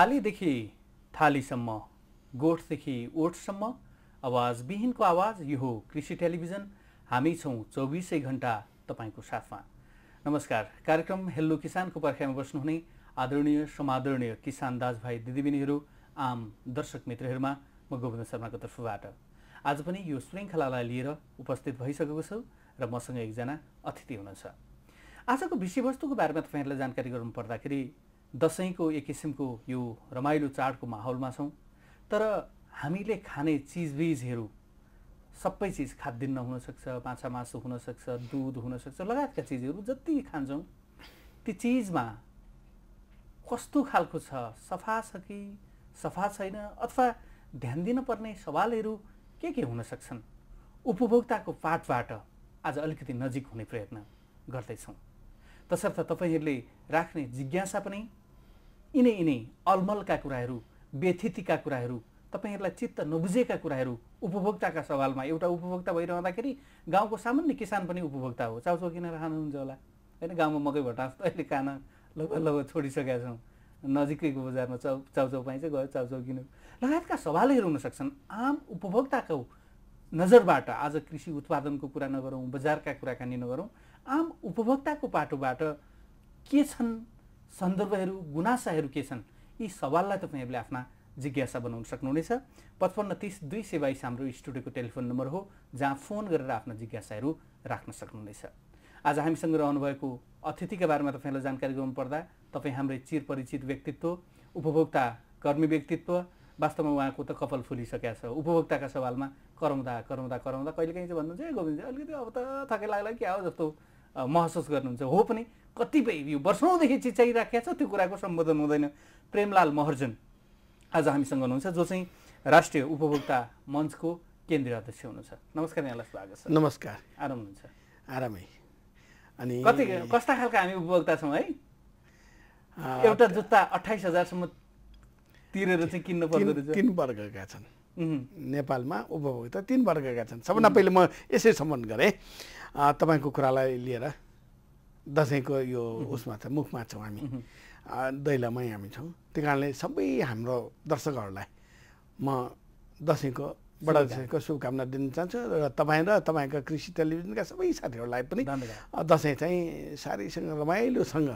आलीदेखि थालीसम्म गोठदेखि ओठसम्म आवाजविहीनको आवाज यो हो कृषि टेलिभिजन हामी छौँ चौबिसै घन्टा तपाईँको साथमा नमस्कार कार्यक्रम हेल्लो किसानको पर्खाइमा बस्नुहुने आदरणीय समादरणीय किसान दाजुभाइ दिदीबहिनीहरू आम दर्शक मित्रहरूमा म गोविन्द शर्माको तर्फबाट आज पनि यो श्रृङ्खलालाई लिएर उपस्थित भइसकेको छु र मसँग एकजना अतिथि हुनुहुन्छ आजको विषयवस्तुको बारेमा तपाईँहरूलाई जानकारी गर्नु पर्दाखेरि दसैँको एक किसिमको यो रमाइलो चाडको माहौलमा छौँ तर हामीले खाने चिजबिजहरू सबै चिज खाद्यान्न हुनसक्छ माछा मासु हुनसक्छ दुध हुनसक्छ लगायतका चिजहरू जति खान्छौँ ती चिजमा कस्तो खालको छ सफा छ कि सफा छैन अथवा ध्यान दिनुपर्ने सवालहरू के के हुन सक्छन् उपभोक्ताको पाठबाट आज अलिकति नजिक हुने प्रयत्न गर्दैछौँ तसर्थ तपाईँहरूले राख्ने जिज्ञासा पनि यिनै यिनै अलमलका कुराहरू व्यथितिका कुराहरू तपाईँहरूलाई चित्त नबुझेका कुराहरू उपभोक्ताका सवालमा एउटा उपभोक्ता भइरहँदाखेरि गाउँको सामान्य किसान पनि उपभोक्ता हो चाउचाउ किनेर खानुहुन्छ होला होइन गाउँमा मकै भटास त अहिले कान लगभग लगभग छोडिसकेका छौँ नजिकैको बजारमा चाउ चाउचाउ पाइन्छ गयो चाउचाउ किन्यो लगायतका सवालहरू हुनसक्छन् आम उपभोक्ताको नजरबाट आज कृषि उत्पादनको कुरा नगरौँ बजारका कुराकानी नगरौँ आम उपभोक्ताको पाटोबाट के छन् सन्दर्भहरू गुनासाहरू के छन् यी सवाललाई तपाईँहरूले आफ्ना जिज्ञासा बनाउन सक्नुहुनेछ पचपन्न तिस दुई सय बाइस हाम्रो स्टुडियोको टेलिफोन नम्बर हो जहाँ फोन गरेर आफ्ना जिज्ञासाहरू राख्न सक्नुहुनेछ आज हामीसँग रहनुभएको अतिथिका बारेमा तपाईँलाई जानकारी पर्दा तपाईँ हाम्रै चिरपरिचित व्यक्तित्व उपभोक्ता कर्मी व्यक्तित्व वास्तवमा उहाँको त कपाल फुलिसकेका छ उपभोक्ताका सवालमा कराउँदा कराउँदा कराउँदा कहिलेकाहीँ चाहिँ भन्नुहुन्छ है गोविन्दजी अलिकति अब त थकै लाग्ला क्या हो जस्तो महसुस गर्नुहुन्छ हो पनि कतिपय यो वर्षौँदेखि चिच्याइराखेको छ त्यो कुराको सम्बोधन हुँदैन प्रेमलाल महर्जन आज हामीसँग हुनुहुन्छ जो चाहिँ राष्ट्रिय उपभोक्ता मञ्चको केन्द्रीय अध्यक्ष हुनुहुन्छ नमस्कार यहाँलाई स्वागत छ नमस्कार आराम हुनुहुन्छ आरामै अनि कति कस्ता खालका हामी उपभोक्ता छौँ है एउटा जुत्ता अठाइस हजारसम्म तिरेर चाहिँ किन्नु पर्दो रहेछ तिन वर्गका छन् नेपालमा उपभोक्ता तिन वर्गका छन् सबभन्दा पहिले म यसै सम्बन्ध गरेँ तपाईँको कुरालाई लिएर दसैँको यो उसमा छ मुखमा छौँ हामी दैलोमै हामी छौँ त्यही कारणले सबै हाम्रो दर्शकहरूलाई म दसैँको बडा दसैँको शुभकामना दिन चाहन्छु र तपाईँ र तपाईँको कृषि टेलिभिजनका सबै साथीहरूलाई पनि दसैँ चाहिँ साह्रैसँग रमाइलोसँग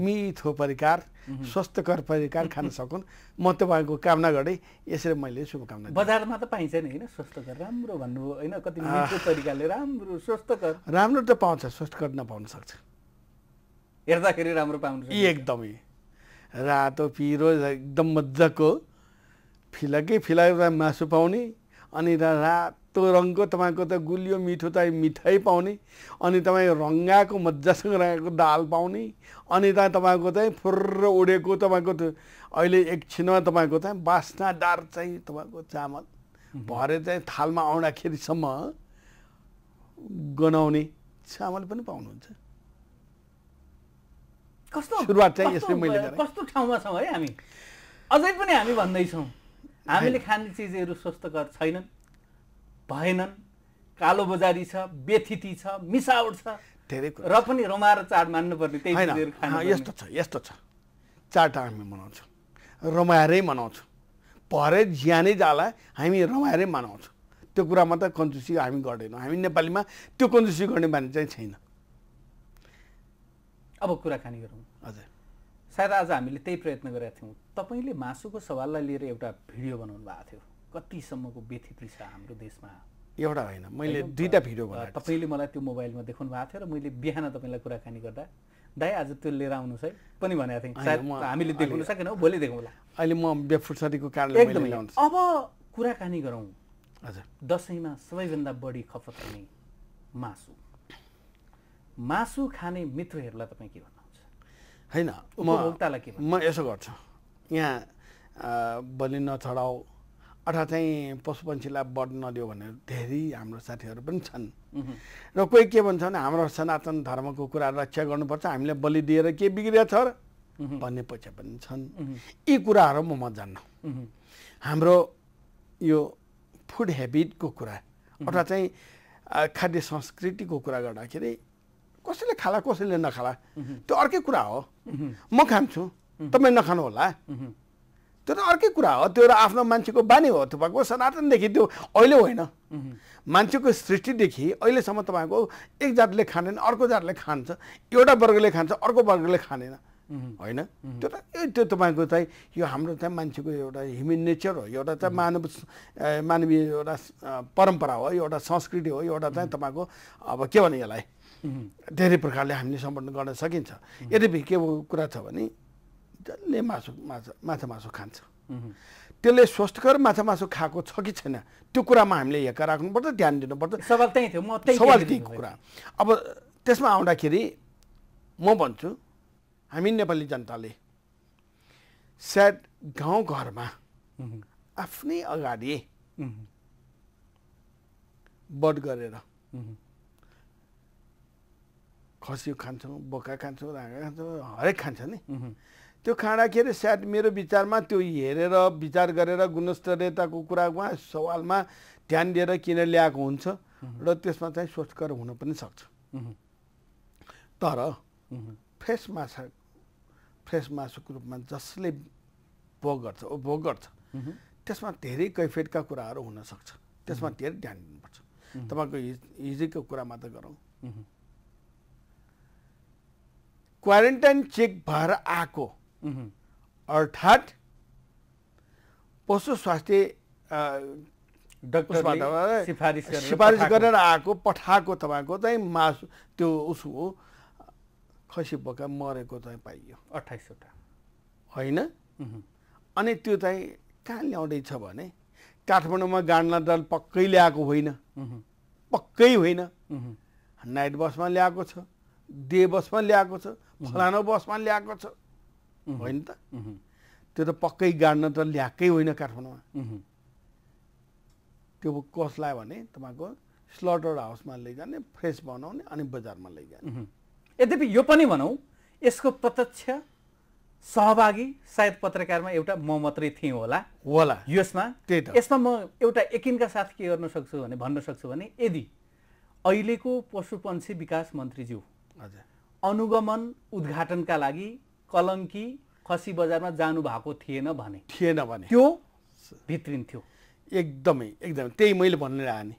मिठो परिकार स्वस्थकर परिकार खान सकुन् म तपाईँको कामना गरेँ यसरी मैले शुभकामना बजारमा त पाइन्छ नि होइन स्वस्थकर राम्रो भन्नुभयो होइन कति तरिकाले राम्रो स्वस्थकर राम्रो त पाउँछ स्वस्थकर नपाउन सक्छ हेर्दाखेरि राम्रो पाउनु एकदमै रातो पिरो एकदम मजाको फिलाकै फिला मासु पाउने अनि रातो रङको तपाईँको त गुलियो मिठो त मिठाई पाउने अनि तपाईँ रङ्गाको मजासँग राखेको दाल पाउने अनि त तपाईँको चाहिँ फुर्र उडेको तपाईँको अहिले एकछिनमा तपाईँको चाहिँ बास्नादार चाहिँ तपाईँको चामल भरे चाहिँ थालमा आउँदाखेरिसम्म गनाउने चामल पनि पाउनुहुन्छ कस्तो सुरुवात चाहिँ यसले मैले कस्तो ठाउँमा छौँ है हामी अझै पनि हामी भन्दैछौँ हामीले खाने चिजहरू स्वस्थकर छैनन् भएनन् कालो बजारी छ व्यथिति छ मिसावट छ धेरै र पनि रमाएर चाड मान्नुपर्ने त्यही यस्तो छ यस्तो छ चाड हामी मनाउँछौँ रमाएरै मनाउँछौँ भरे ज्यानै जाला हामी रमाएरै मनाउँछौँ त्यो कुरामा त कन्जुसी हामी गर्दैनौँ हामी नेपालीमा त्यो कन्जुसी गर्ने बानी चाहिँ छैन अब कुराकानी गरौँ हजुर सायद आज हामीले त्यही प्रयत्न गरेका थियौँ तपाईँले मासुको सवाललाई लिएर एउटा भिडियो बनाउनु भएको थियो कतिसम्मको व्यथिति छ हाम्रो देशमा एउटा होइन मैले दुईवटा भिडियो तपाईँले मलाई त्यो मोबाइलमा देखाउनु भएको थियो र मैले बिहान तपाईँलाई कुराकानी गर्दा दाइ आज त्यो लिएर आउनुहोस् है पनि भनेको थिएँ सायद हामीले देखाउनु सकेनौँ भोलि देखाउँला अहिले म बेफुर्सदीको कारणले एकदमै अब कुराकानी गरौँ हजुर दसैँमा सबैभन्दा बढी खपत हुने मासु मासु खाने मित्रहरूलाई तपाईँ के भन्नुहुन्छ होइन उपभोक्तालाई के म यसो गर्छु यहाँ बलि नचढाऊ अथवा चाहिँ पशुपन्छीलाई बढ नदियो भनेर धेरै हाम्रो साथीहरू पनि छन् र कोही के भन्छ भने हाम्रो सनातन धर्मको कुरा रक्षा गर्नुपर्छ हामीले बलि दिएर के बिग्रिएछ र भन्ने पक्ष पनि छन् यी कुराहरू म म जान्न हाम्रो यो फुड हेबिटको कुरा अथवा चाहिँ खाद्य संस्कृतिको कुरा गर्दाखेरि कसैले खाला कसैले नखाला त्यो अर्कै कुरा हो म खान्छु तपाईँ नखानु होला त्यो त अर्कै कुरा हो त्यो आफ्नो मान्छेको बानी हो तपाईँको सनातनदेखि त्यो अहिले होइन मान्छेको सृष्टिदेखि अहिलेसम्म तपाईँको एक जातले खाँदैन अर्को जातले खान्छ एउटा वर्गले खान्छ अर्को वर्गले खाँदैन होइन त्यो त त्यो तपाईँको चाहिँ यो हाम्रो चाहिँ मान्छेको एउटा ह्युमन नेचर हो एउटा चाहिँ मानव मानवीय एउटा परम्परा हो एउटा संस्कृति हो एउटा चाहिँ तपाईँको अब के भने यसलाई धेरै प्रकारले हामीले सम्पन्न गर्न सकिन्छ यद्यपि के कुरा छ भने जसले मासु माछा माछा मासु खान्छ त्यसले स्वस्थकर माछा मासु खाएको छ कि छैन त्यो कुरामा हामीले हेक्का राख्नुपर्छ ध्यान दिनुपर्छ सवाल त्यही थियो म सवाल त्यही कुरा अब त्यसमा आउँदाखेरि म भन्छु हामी नेपाली जनताले सायद घरमा आफ्नै अगाडि बट गरेर खसी खान्छौँ बोका खान्छौँ राँगा खान्छौँ हरेक खान्छ नि त्यो खाँदाखेरि सायद मेरो विचारमा त्यो हेरेर विचार गरेर गुणस्तरीयताको कुरामा सवालमा ध्यान दिएर किन ल्याएको हुन्छ र त्यसमा चाहिँ सोचकर हुन पनि सक्छ तर फ्रेस माछा फ्रेस मासुको रूपमा जसले भोग गर्छ भोग गर्छ त्यसमा धेरै कैफेटका कुराहरू हुनसक्छ त्यसमा धेरै ध्यान दिनुपर्छ तपाईँको हिजोको कुरा मात्र गरौँ क्वारेन्टाइन चेक भएर आएको अर्थात् पशु स्वास्थ्य सिफारिस गरेर आएको पठाएको तपाईँको चाहिँ मासु त्यो उसको खसी बोका मरेको चाहिँ पाइयो अठाइसवटा होइन अनि त्यो चाहिँ कहाँ ल्याउँदैछ भने काठमाडौँमा गाडना दल पक्कै ल्याएको होइन पक्कै होइन नाइट बसमा ल्याएको छ दे बसमा ल्याएको छ फलानो बसमा ल्याएको छ होइन त त्यो त पक्कै गाड्न त ल्याएकै होइन काठमाडौँमा त्यो कसलाई भने तपाईँको स्लटर हाउसमा लैजाने फ्रेस बनाउने अनि बजारमा लैजाने यद्यपि यो पनि भनौँ यसको प्रत्यक्ष सहभागी सायद पत्रकारमा एउटा म मात्रै थिएँ होला होला यसमा त्यही त यसमा म एउटा यकिनका साथ के गर्न सक्छु भने भन्न सक्छु भने यदि अहिलेको पशुपन्छी विकास मन्त्रीज्यू अनुगमन उद्घाटनका लागि कलङ्की खसी बजारमा जानु भएको थिएन भने थिएन भने त्यो भित्रिन्थ्यो एकदमै एकदमै त्यही मैले भन्ने नि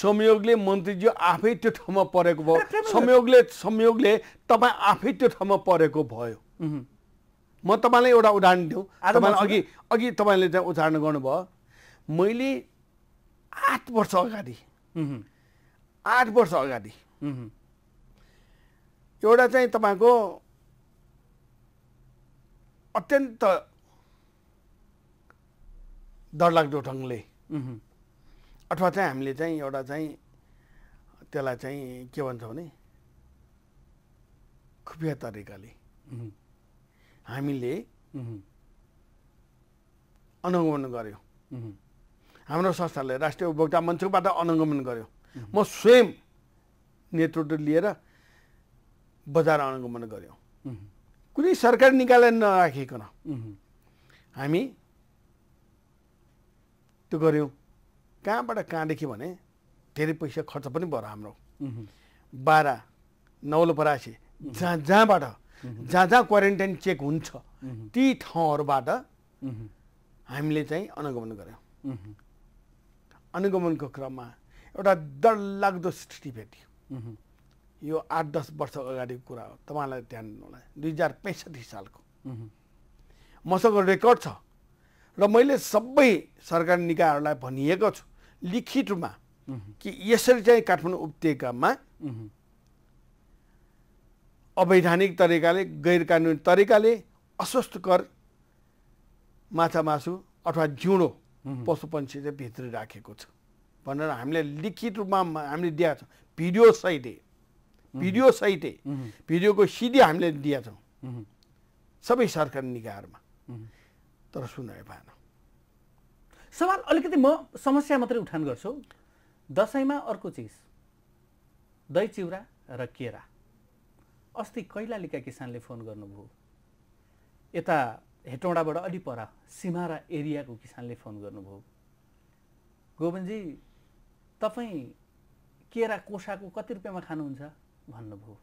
संयोगले मन्त्रीज्यू आफै त्यो ठाउँमा परेको भयो संयोगले संयोगले तपाईँ आफै त्यो ठाउँमा परेको भयो म तपाईँलाई एउटा उदाहरण दिउँ तपाईँलाई अघि अघि तपाईँले त्यहाँ उदाहरण गर्नुभयो मैले आठ वर्ष अगाडि आठ वर्ष अगाडि एउटा चाहिँ तपाईँको अत्यन्त डरलाग्दो ढङ्गले अथवा चाहिँ हामीले चाहिँ एउटा चाहिँ त्यसलाई चाहिँ के भन्छ भने खुफिया तरिकाले हामीले अनुगमन गर्यो हाम्रो संस्थाले राष्ट्रिय उपभोक्ता मञ्चबाट अनुगमन गर्यो म स्वयं नेतृत्व लिएर बजार अनुगमन गऱ्यौँ कुनै सरकारी निकाले नराखिकन हामी त्यो गऱ्यौँ कहाँबाट कहाँदेखि भने धेरै पैसा खर्च पनि भयो हाम्रो बाह्र नौलो परासी जहाँ जहाँबाट जहाँ जहाँ क्वारेन्टाइन चेक हुन्छ ती ठाउँहरूबाट हामीले चाहिँ अनुगमन गऱ्यौँ अनुगमनको क्रममा एउटा डरलाग्दो स्थिति भेट्यो यो आठ दस वर्ष अगाडिको कुरा हो तपाईँलाई ध्यान दिनुलाई दुई हजार पैँसठी सालको मसँग रेकर्ड छ र मैले सबै सरकारी निकायहरूलाई भनिएको छु लिखित रूपमा कि यसरी चाहिँ काठमाडौँ उपत्यकामा अवैधानिक तरिकाले गैर कानुनी तरिकाले अस्वस्थकर माछा मासु अथवा जिउडो पक्षी चाहिँ भित्री राखेको छ भनेर हामीले लिखित रूपमा हामीले दिएको छ भिडियो सहित भिडियो सहितै भिडियोको सिडी हामीले दिएका छौँ सबै सरकारी निकायहरूमा तर सुनाइ पाएन सवाल अलिकति म समस्या मात्रै उठान गर्छु दसैँमा अर्को चिज दही चिउरा र केरा अस्ति कैलालीका किसानले फोन गर्नुभयो यता हेटौँडाबाट अलि पर सिमारा एरियाको किसानले फोन गर्नुभयो गोविन्दजी तपाईँ केरा कोसाको कति रुपियाँमा खानुहुन्छ भन्नुभयो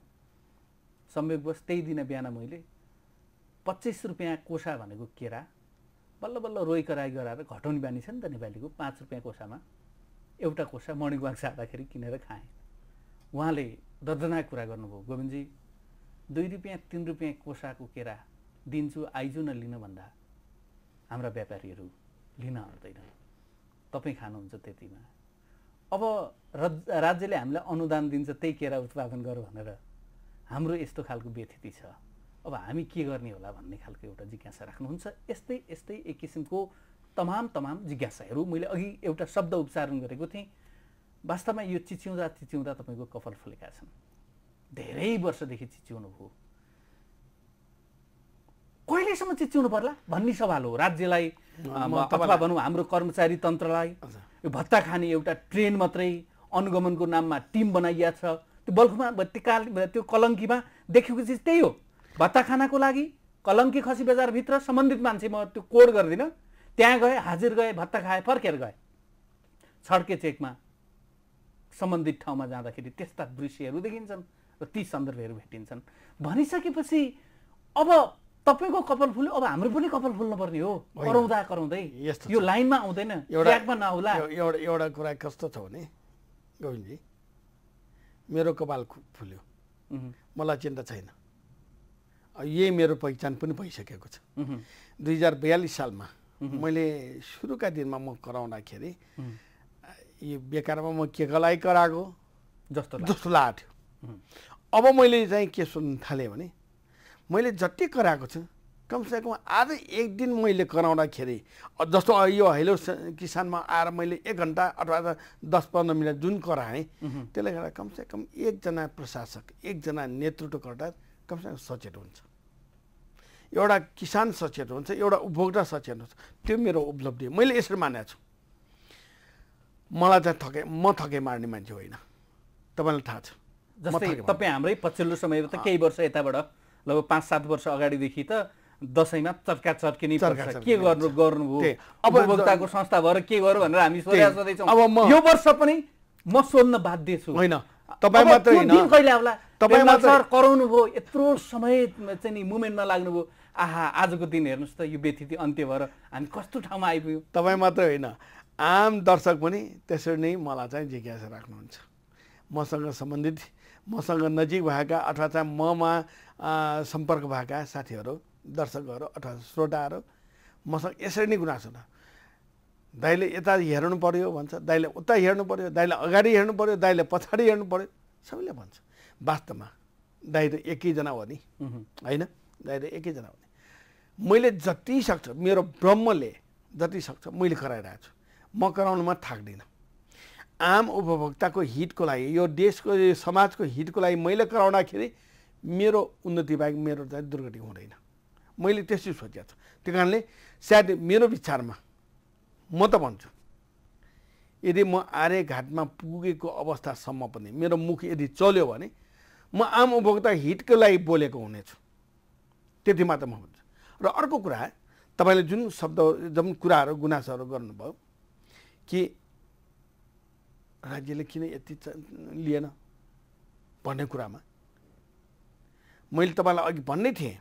संयोगवश त्यही दिन बिहान मैले पच्चिस रुपियाँ कोसा भनेको केरा बल्ल बल्ल रोइ कराई गराएर घटाउने बानी छ नि त नेपालीको पाँच रुपियाँ कोसामा एउटा कोसा मणिगुवाङ साँदाखेरि किनेर खाएँ उहाँले दर्दनाक कुरा गर्नुभयो गोविन्दजी दुई रुपियाँ तिन रुपियाँ कोसाको केरा दिन्छु आइजु न लिन भन्दा हाम्रा व्यापारीहरू लिन आउँदैन तपाईँ खानुहुन्छ त्यतिमा अब राज्यले हामीलाई अनुदान दिन्छ त्यही केरा उत्पादन गर भनेर हाम्रो यस्तो खालको व्यथिति छ अब हामी के गर्ने होला भन्ने खालको एउटा जिज्ञासा राख्नुहुन्छ यस्तै यस्तै एक किसिमको तमाम तमाम जिज्ञासाहरू मैले अघि एउटा शब्द उच्चारण गरेको थिएँ वास्तवमा यो चिच्याउँदा चिच्याउँदा तपाईँको कपाल फुलेका छन् धेरै वर्षदेखि चिच्याउनु भयो कहिलेसम्म चिच्याउनु पर्ला भन्ने सवाल हो राज्यलाई अथवा भनौँ हाम्रो कर्मचारी तन्त्रलाई यो भत्ता खाने एउटा ट्रेन मात्रै अनुगमनको नाममा टिम बनाइया छ त्यो बल्खुमा काल त्यो कलङ्कीमा देखेको चिज त्यही हो भत्ता खानाको लागि कलङ्की खसी बजारभित्र सम्बन्धित मान्छे म त्यो कोड गर्दिनँ त्यहाँ गएँ हाजिर गएँ भत्ता खाएँ फर्केर गएँ छड्के चेकमा सम्बन्धित ठाउँमा जाँदाखेरि त्यस्ता दृश्यहरू देखिन्छन् र ती सन्दर्भहरू भेटिन्छन् भनिसकेपछि अब तपाईँको कपाल फुल्यो अब हाम्रो पनि कपाल फुल्नुपर्ने हो कराउँदा कराउँदै यो लाइनमा आउँदैन एउटा नआउला एउटा एउटा कुरा कस्तो छ भने गोविन्दजी मेरो कपाल फुल्यो मलाई चिन्ता छैन यही मेरो पहिचान पनि भइसकेको छ दुई हजार बयालिस सालमा मैले सुरुका दिनमा म कराउँदाखेरि यो बेकारमा म के कलाई कराएको जस्तो जस्तो लाग्थ्यो अब मैले चाहिँ के सुन्नु थालेँ भने मैले जति कराएको छु कमसेकम आज एक दिन मैले कराउँदाखेरि जस्तो यो हेलो किसानमा आएर मैले एक घन्टा अथवा दस पन्ध्र मिनट जुन कराएँ त्यसले गर्दा कमसेकम एकजना प्रशासक एकजना नेतृत्वकर्ता कमसेकम सचेत हुन्छ एउटा किसान सचेत हुन्छ एउटा उपभोक्ता सचेत हुन्छ त्यो मेरो उपलब्धि मैले यसरी मानेको छु मलाई चाहिँ थके म थके मार्ने मान्छे होइन तपाईँलाई थाहा छ जस्तै तपाईँ हाम्रै पछिल्लो समय त केही वर्ष यताबाट लगभग पाँच सात वर्ष अगाडिदेखि त दसैँमा चर्का चर्किने के गर्नु गर्नुभयो उपभोक्ताको संस्था भएर के गर्यो भनेर हामी सोधेका यो वर्ष पनि म सोध्न बाध्य छु होइन तपाईँ मात्रै कहिले आउला तपाईँ मात्र कराउनु भयो यत्रो समय चाहिँ नि मुमेन्टमा लाग्नुभयो आहा आजको दिन हेर्नुहोस् त यो व्यतिथि अन्त्य भएर हामी कस्तो ठाउँमा आइपुग्यौँ तपाईँ मात्रै होइन आम दर्शक पनि त्यसरी नै मलाई चाहिँ जिज्ञासा राख्नुहुन्छ मसँग सम्बन्धित मसँग नजिक भएका अथवा चाहिँ ममा सम्पर्क भएका साथीहरू दर्शकहरू अथवा श्रोताहरू मसँग यसरी नै गुनासो छ दाइले यता हेर्नु पऱ्यो भन्छ दाइले उता हेर्नु पर्यो दाइले अगाडि हेर्नु पऱ्यो दाइले पछाडि हेर्नु पऱ्यो सबैले भन्छ वास्तवमा दाइ त एकैजना हो नि होइन दाइ त एकैजना हो नि मैले जति सक्छ मेरो ब्रह्मले जति सक्छ मैले कराइरहेको छु म कराउनुमा थाक्दिनँ आम उपभोक्ताको हितको लागि यो देशको यो समाजको हितको लागि मैले कराउँदाखेरि मेरो उन्नति बाहेक मेरो चाहिँ दुर्घटना हुँदैन मैले त्यसरी सोचेको छु त्यो कारणले सायद मेरो विचारमा म त भन्छु यदि म आर्यघाटमा पुगेको अवस्थासम्म पनि मेरो मुख यदि चल्यो भने म आम उपभोक्ता हितको लागि बोलेको हुनेछु त्यति मात्र म भन्छु र अर्को कुरा तपाईँले जुन शब्द जुन कुराहरू गुनासोहरू गर्नुभयो कि राज्यले किन यति लिएन भन्ने कुरामा मैले तपाईँलाई अघि भन्नै थिएँ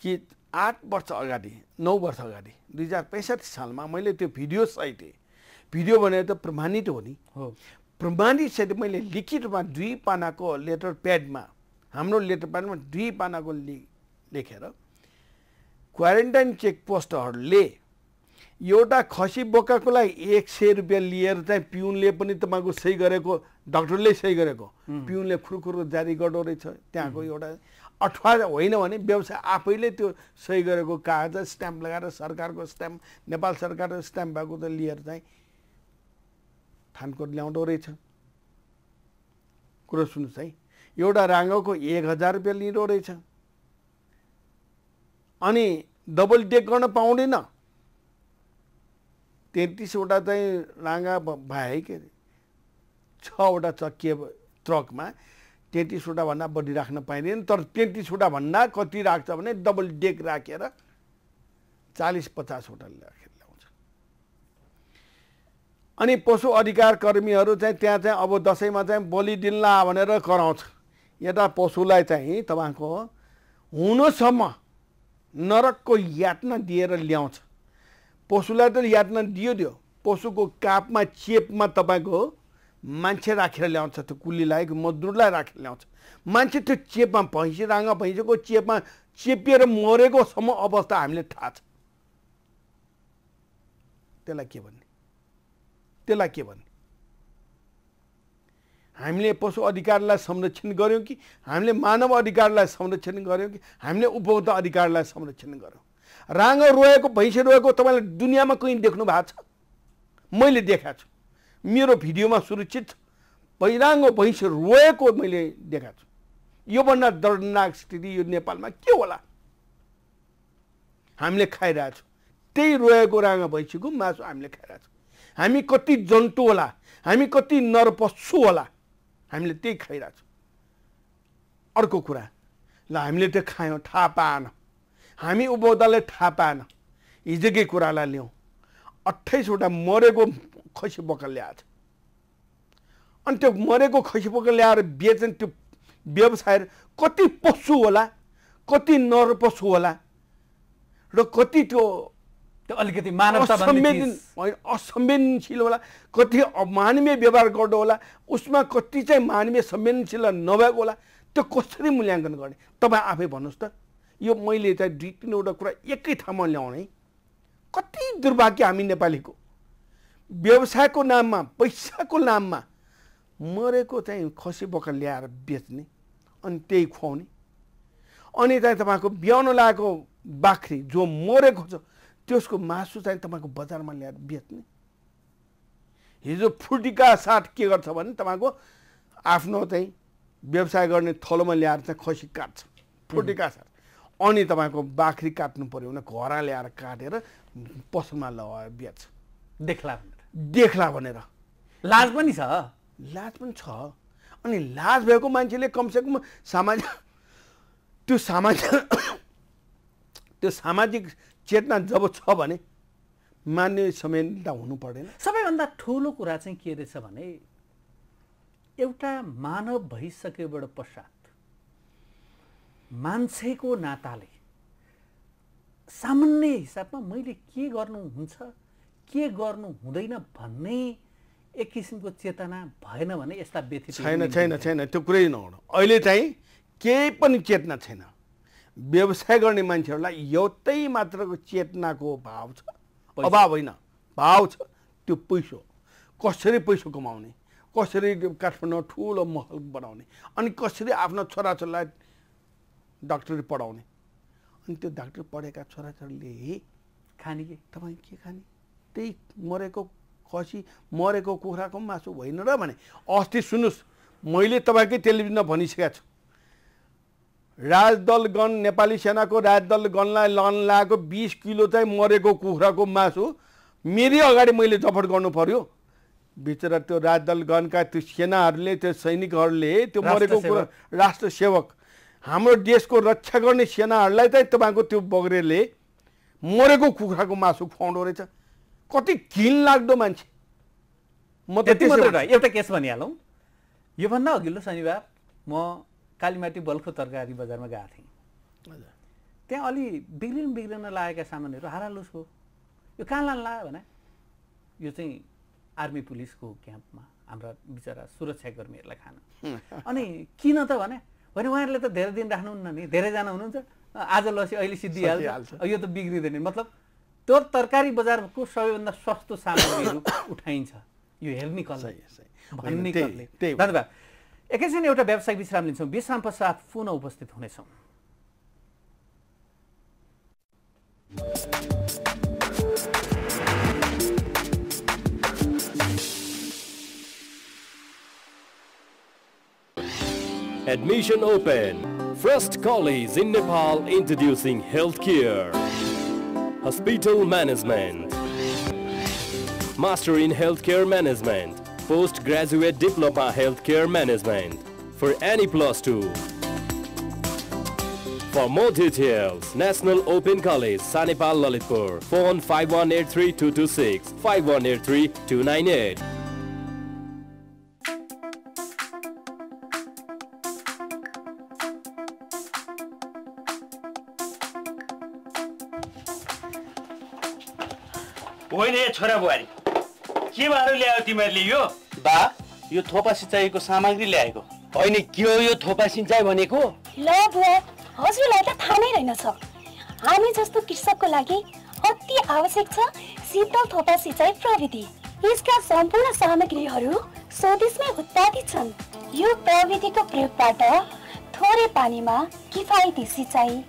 कि आठ वर्ष अगाडि नौ वर्ष अगाडि दुई हजार पैँसठी सालमा मैले त्यो भिडियो साइट भिडियो भनेर त प्रमाणित हो नि हो प्रमाणित सहित मैले लिखित रूपमा दुई पानाको लेटर प्याडमा हाम्रो लेटर प्याडमा दुई पानाको लेखेर क्वारेन्टाइन चेकपोस्टहरूले एउटा खसी बोकाकोलाई एक सय रुपियाँ लिएर चाहिँ पिउनले पनि तपाईँको सही गरेको डक्टरले सही गरेको पिउनले खुरखुर जारी गर्दो रहेछ त्यहाँको एउटा अठवा होइन भने व्यवसाय आफैले त्यो सही गरेको कागज स्ट्याम्प लगाएर सरकारको स्ट्याम्प नेपाल सरकारको स्ट्याम्प भएको त लिएर चाहिँ थानकोट ल्याउँदो रहेछ कुरो सुन्नुहोस् है एउटा राङ्गोको एक हजार रुपियाँ लिँदो रहेछ अनि डबल टेक गर्न पाउँदैन तेत्तिसवटा चाहिँ लाँगा भए के अरे छवटा चक्किए ट्रकमा भन्दा बढी राख्न पाइँदैन तर तेत्तिसवटा भन्दा कति राख्छ भने डबल डेक राखेर चालिस पचासवटा राखेर ल्याउँछ अनि पशु अधिकार कर्मीहरू चाहिँ त्यहाँ चाहिँ अब दसैँमा चाहिँ बलि दिनला भनेर कराउँछ यता पशुलाई चाहिँ तपाईँको हुनसम्म नरकको यातना दिएर ल्याउँछ पशुलाई त यातना दियो दियो पशुको कापमा चेपमा तपाईँको मान्छे राखेर ल्याउँछ त्यो कुली लागेको मजदुरलाई राखेर ल्याउँछ मान्छे त्यो चेपमा भैँसी राँगा भैँसीको चेपमा चेपिएर मरेकोसम्म अवस्था हामीले थाहा छ त्यसलाई के भन्ने त्यसलाई के भन्ने हामीले पशु अधिकारलाई संरक्षण गऱ्यौँ कि हामीले मानव अधिकारलाई संरक्षण गऱ्यौँ कि हामीले उपभोक्ता अधिकारलाई संरक्षण गऱ्यौँ राँगो रोएको भैँसे रोएको तपाईँले दुनियाँमा कहीँ देख्नु भएको छ मैले देखाएको छु मेरो भिडियोमा सुरक्षित भैराङ्गो भैँस रोएको मैले देखाएको छु योभन्दा दर्दनाक स्थिति यो नेपालमा के होला हामीले खाइरहेछौँ त्यही रोएको राँगो भैँसीको मासु हामीले खाइरहेछौँ हामी कति जन्तु होला हामी कति नरपशु होला हामीले त्यही खाइरहेछौँ अर्को कुरा ल हामीले त्यो खायौँ थाहा पाएन हामी उपभोक्ताले थाहा पाएन हिजोकै कुरालाई ल्याउँ अट्ठाइसवटा मरेको खसी बकल ल्याएको छ अनि त्यो मरेको खसी बकल ल्याएर बेच्ने त्यो व्यवसाय कति पशु होला कति नर पशु होला र कति त्यो अलिकति असंवेदन होइन असंवेदनशील होला कति मानवीय व्यवहार गर्नु होला उसमा कति चाहिँ मानवीय संवेदनशील नभएको होला त्यो कसरी मूल्याङ्कन गर्ने तपाईँ आफै भन्नुहोस् त यो मैले चाहिँ दुई तिनवटा कुरा एकै ठाउँमा ल्याउने कति दुर्भाग्य हामी नेपालीको व्यवसायको नाममा पैसाको नाममा मरेको चाहिँ खसी बोका ल्याएर बेच्ने अनि त्यही खुवाउने अनि चाहिँ तपाईँको बिहान लागेको बाख्री जो मरेको छ त्यसको मासु चाहिँ तपाईँको बजारमा ल्याएर बेच्ने हिजो फुटिका साथ के गर्छ भने तपाईँको आफ्नो चाहिँ व्यवसाय गर्ने थलोमा ल्याएर चाहिँ खसी काट्छ फुटिका साथ अनि तपाईँको बाख्री काट्नु पऱ्यो भने घरा ल्याएर काटेर पसलमा ल बेच्छ देख्ला भनेर देख्ला भनेर लाज पनि छ लाज पनि छ अनि लाज भएको मान्छेले कमसेकम सामाजिक त्यो सामाजिक त्यो सामाजिक चेतना जब छ भने मान्य संवेदनता हुनु पर्दैन सबैभन्दा ठुलो कुरा चाहिँ के रहेछ भने एउटा मानव भइसकेबाट पश्चात मान्छेको नाताले सामान्य हिसाबमा मैले के गर्नुहुन्छ के गर्नु हुँदैन भन्ने एक किसिमको चेतना भएन भने यस्ता व्यक्ति छैन छैन छैन त्यो कुरै नहुनु अहिले चाहिँ केही पनि चेतना छैन व्यवसाय गर्ने मान्छेहरूलाई एउटै मात्रको चेतनाको भाव छ अभाव होइन भाव छ त्यो पैसो कसरी पैसो कमाउने कसरी काठमाडौँ ठुलो महल बनाउने अनि कसरी आफ्नो छोराछोरीलाई डाक्टरले पढाउने अनि त्यो डाक्टर पढेका छोराछोरीले हे खाने कि तपाईँ के खाने त्यही मरेको खसी मरेको कुखुराको मासु होइन र भने अस्ति सुन्नुहोस् मैले तपाईँकै टेलिभिजनमा भनिसकेको छु राजदल नेपाली सेनाको राजदल लन लगाएको बिस किलो चाहिँ मरेको कुखुराको मासु मेरै अगाडि मैले जफट गर्नु पर्यो बिचरा त्यो राजदल त्यो सेनाहरूले त्यो सैनिकहरूले त्यो मरेको कुखुरा राष्ट्र सेवक हाम्रो देशको रक्षा गर्ने सेनाहरूलाई चाहिँ तपाईँको त्यो बग्रेले मरेको कुखुराको मासु खुवाउँदो रहेछ कति घिन लाग्दो मान्छे म त एउटा केस भनिहालौँ योभन्दा अघिल्लो शनिबार म कालीमाटी बल्खो तरकारी बजारमा गएको थिएँ त्यहाँ अलि बिग्रिन बिग्रिन लागेका सामानहरू हो यो कहाँ लानु लाग्यो भने यो चाहिँ आर्मी पुलिसको क्याम्पमा हाम्रा बिचरा सुरक्षाकर्मीहरूलाई खान अनि किन त भने भने उहाँहरूले त धेरै दिन राख्नुहुन्न नि धेरैजना हुनुहुन्छ आज लसी अहिले सिद्धिहाल्छ यो त बिग्रिँदैन मतलब त्यो तरकारी बजारको सबैभन्दा सस्तो सामग्रीहरू उठाइन्छ यो हेर्ने कल भन्ने धन्यवाद एकैछिन एउटा व्यावसायिक विश्राम लिन्छौँ विश्राम पश्चात पुनः उपस्थित हुनेछौँ Admission open. First college in Nepal introducing healthcare. Hospital management. Master in healthcare management. Postgraduate diploma healthcare management for any plus two. For more details, National Open College, Sanipal Lalitpur. Phone 5183226, 5183298. होइन ए छोरा बुहारी के भाँडो ल्यायो तिमीहरूले यो बा यो थोपा सिँचाइको सामग्री ल्याएको होइन के हो यो थोपा सिँचाइ भनेको ल बुवा हजुरलाई त थाहा नै रहेनछ हामी जस्तो कृषकको लागि अति आवश्यक छ शीतल थोपा सिँचाइ प्रविधि यसका सम्पूर्ण सामग्रीहरू स्वदेशमै उत्पादित छन् यो प्रविधिको प्रयोगबाट थोरै पानीमा किफायती सिँचाइ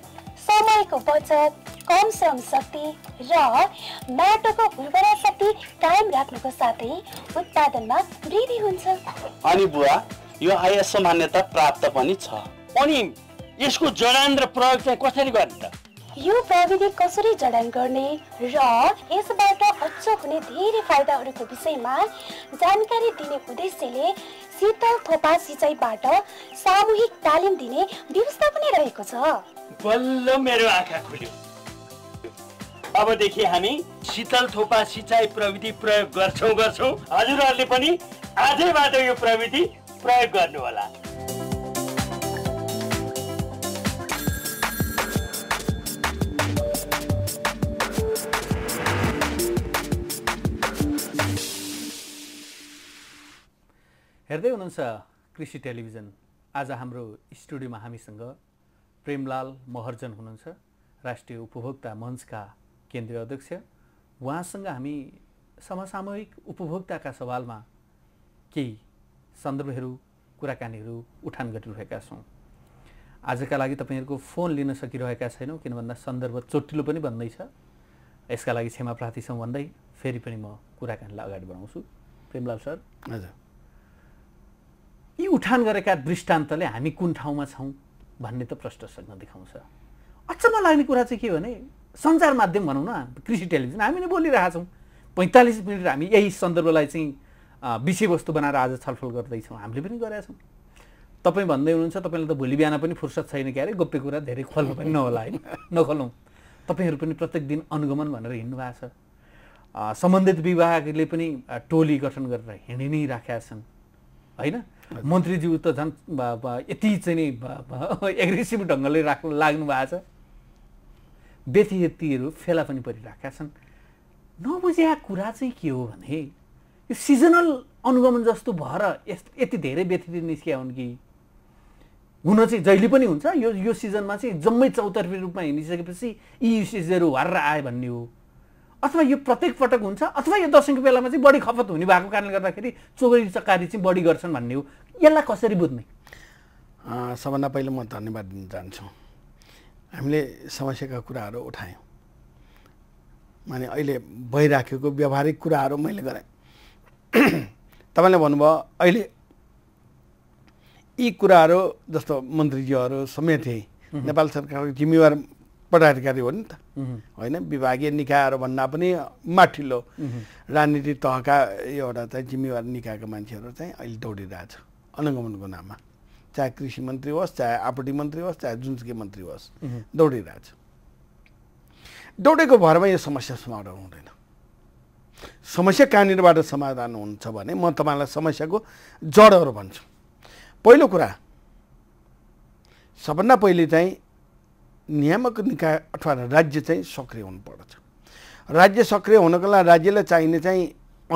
समयको बचत कम श्रम शक्ति र माटोको उर्वरा शक्ति कायम राख्नुको साथै उत्पादनमा वृद्धि हुन्छ अनि बुवा यो आइएसओ मान्यता प्राप्त पनि छ अनि यसको जडान र प्रयोग चाहिँ कसरी गर्ने त यो प्रविधि कसरी जडान गर्ने र यसबाट अझ हुने धेरै फाइदाहरूको विषयमा जानकारी दिने उद्देश्यले शीतल थोपा सिँचाइबाट सामूहिक तालिम दिने व्यवस्था पनि रहेको छ बल्ल मेरो आँखा खुल्यो अबदेखि हामी शीतल थोपा सिँचाइ प्रविधि प्रयोग गर्छौँ गर्छौँ हजुरहरूले पनि आजैबाट यो प्रविधि प्रयोग गर्नुहोला हेर्दै हुनुहुन्छ कृषि टेलिभिजन आज हाम्रो स्टुडियोमा हामीसँग प्रेमलाल महर्जन हुनुहुन्छ राष्ट्रिय उपभोक्ता मञ्चका केन्द्रीय अध्यक्ष उहाँसँग हामी समसामयिक उपभोक्ताका सवालमा केही सन्दर्भहरू कुराकानीहरू उठान गरिरहेका छौँ आजका लागि तपाईँहरूको फोन लिन सकिरहेका छैनौँ किन भन्दा सन्दर्भ चोटिलो पनि भन्दैछ यसका लागि क्षमा प्रार्थी छौँ भन्दै फेरि पनि म कुराकानीलाई अगाडि बढाउँछु प्रेमलाल सर हजुर यी उठान गरेका दृष्टान्तले हामी कुन ठाउँमा छौँ भन्ने त प्रश्नसँग देखाउँछ अचम्म लाग्ने कुरा चाहिँ के भने सञ्चार माध्यम भनौँ न कृषि टेलिभिजन हामी नै बोलिरहेका छौँ पैँतालिस मिनट हामी यही सन्दर्भलाई चाहिँ विषयवस्तु बनाएर आज छलफल गर्दैछौँ हामीले पनि गरेका छौँ तपाईँ भन्दै हुनुहुन्छ तपाईँलाई त भोलि बिहान पनि फुर्सद छैन क्या अरे गोप्य कुरा धेरै खोल्नु पनि नहोला होइन नखोलौँ तपाईँहरू पनि प्रत्येक दिन अनुगमन भनेर हिँड्नु भएको छ सम्बन्धित विभागले पनि टोली गठन गरेर हिँडि नै राखेका छन् होइन मन्त्रीज्यू त झन् यति चाहिँ नि एग्रेसिभ ढङ्गले राख्नु लाग्नु भएको छ व्यतिहरू फेला पनि परिरहेका छन् नबुझेका कुरा चाहिँ के हो भने यो सिजनल अनुगमन जस्तो भएर यस यति धेरै व्यतिथि निस्किया हुन् कि हुन चाहिँ जहिले पनि हुन्छ यो यो सिजनमा चाहिँ जम्मै चौतर्फी रूपमा हिँडिसकेपछि यी युसेजहरू हरेर आयो भन्ने हो अथवा यो प्रत्येक पटक हुन्छ अथवा यो दसैँको बेलामा चाहिँ बढी खपत हुने भएको कारणले गर्दाखेरि चोरी चकारी चाहिँ बढी गर्छन् भन्ने हो यसलाई कसरी बुझ्ने सबभन्दा पहिला म धन्यवाद दिन चाहन्छु हामीले समस्याका कुराहरू उठायौँ माने अहिले भइराखेको व्यवहारिक कुराहरू मैले गरेँ तपाईँले भन्नुभयो अहिले यी कुराहरू जस्तो मन्त्रीज्यूहरू समेत नेपाल सरकारको जिम्मेवार पदाधिकारी हो नि त होइन विभागीय निकायहरू भन्दा पनि माथिल्लो राजनीतिक तहका एउटा चाहिँ जिम्मेवार निकायका मान्छेहरू चाहिँ अहिले दौडिरहेछ अनुगमनको नाममा चाहे कृषि मन्त्री होस् चाहे आपूर्ति मन्त्री होस् चाहे जुनसुकै मन्त्री होस् दौडिरहेछ दौडेको भरमा यो समस्या समाधान हुँदैन समस्या कहाँनिरबाट समाधान हुन्छ भने म तपाईँलाई समस्याको जडहरू भन्छु पहिलो कुरा सबभन्दा पहिले चाहिँ नियामक निकाय अथवा राज्य चाहिँ सक्रिय हुनुपर्दछ राज्य सक्रिय हुनको लागि राज्यलाई चाहिने चाहिँ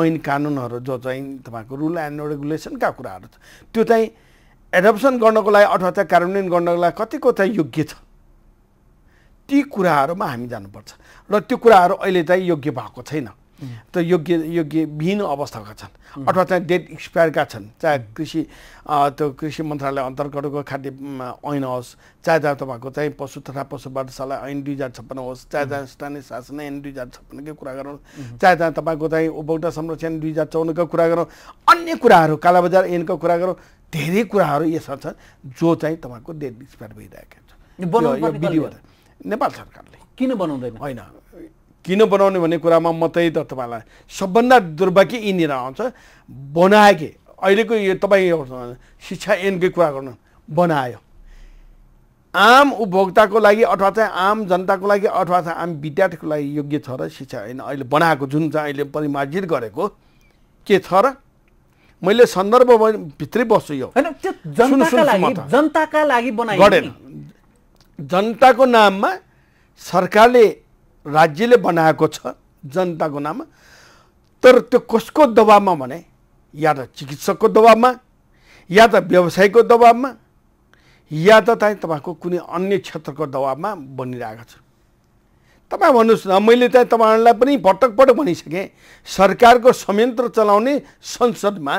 ऐन कानुनहरू जो चाहिँ तपाईँको रुल एन्ड रेगुलेसनका कुराहरू छ त्यो चाहिँ एडप्सन गर्नको लागि अथवा चाहिँ कार्यान्वयन गर्नको लागि कतिको चाहिँ योग्य छ ती कुराहरूमा हामी जानुपर्छ र त्यो कुराहरू अहिले चाहिँ योग्य भएको छैन त्यो योग्य योग्य विहीन अवस्थाका छन् अथवा चाहिँ डेट एक्सपायरका छन् चाहे कृषि त्यो कृषि मन्त्रालय अन्तर्गतको खाद्य ऐन होस् चाहे चाहे तपाईँको चाहिँ पशु तथा पशु पाठशाला ऐन दुई हजार छप्पन्न होस् चाहे चाहे स्थानीय शासन ऐन दुई हजार छप्पन्नकै कुरा गरौँ चाहे चाहे तपाईँको चाहिँ उपभोक्ता संरक्षण दुई हजार चौन्नको कुरा गरौँ अन्य कुराहरू कालाबजार ऐनको कुरा गरौँ धेरै कुराहरू यसमा छन् जो चाहिँ तपाईँको डेट एक्सपायर भइरहेका छन् नेपाल सरकारले किन बनाउँदैन होइन किन बनाउने भन्ने कुरामा मात्रै त तपाईँलाई सबभन्दा दुर्भाग्य यहीँनिर आउँछ बनाएके अहिलेको यो तपाईँ शिक्षा एनकै कुरा गर्नु बनायो आम उपभोक्ताको लागि अथवा चाहिँ आम जनताको लागि अथवा चाहिँ आम विद्यार्थीको लागि योग्य छ र शिक्षा होइन अहिले बनाएको जुन चाहिँ अहिले परिमार्जित गरेको के छ र मैले सन्दर्भ भित्रै बस्छु यो जनताका लागि जनताको नाममा सरकारले राज्यले बनाएको छ जनताको नाममा तर त्यो कसको दबाबमा भने या त चिकित्सकको दबाबमा या त व्यवसायको दबाबमा या त चाहिँ तपाईँको कुनै अन्य क्षेत्रको दबाबमा बनिरहेको छ तपाईँ भन्नुहोस् न मैले चाहिँ तपाईँहरूलाई पनि पटक पटक भनिसकेँ सरकारको संयन्त्र चलाउने संसदमा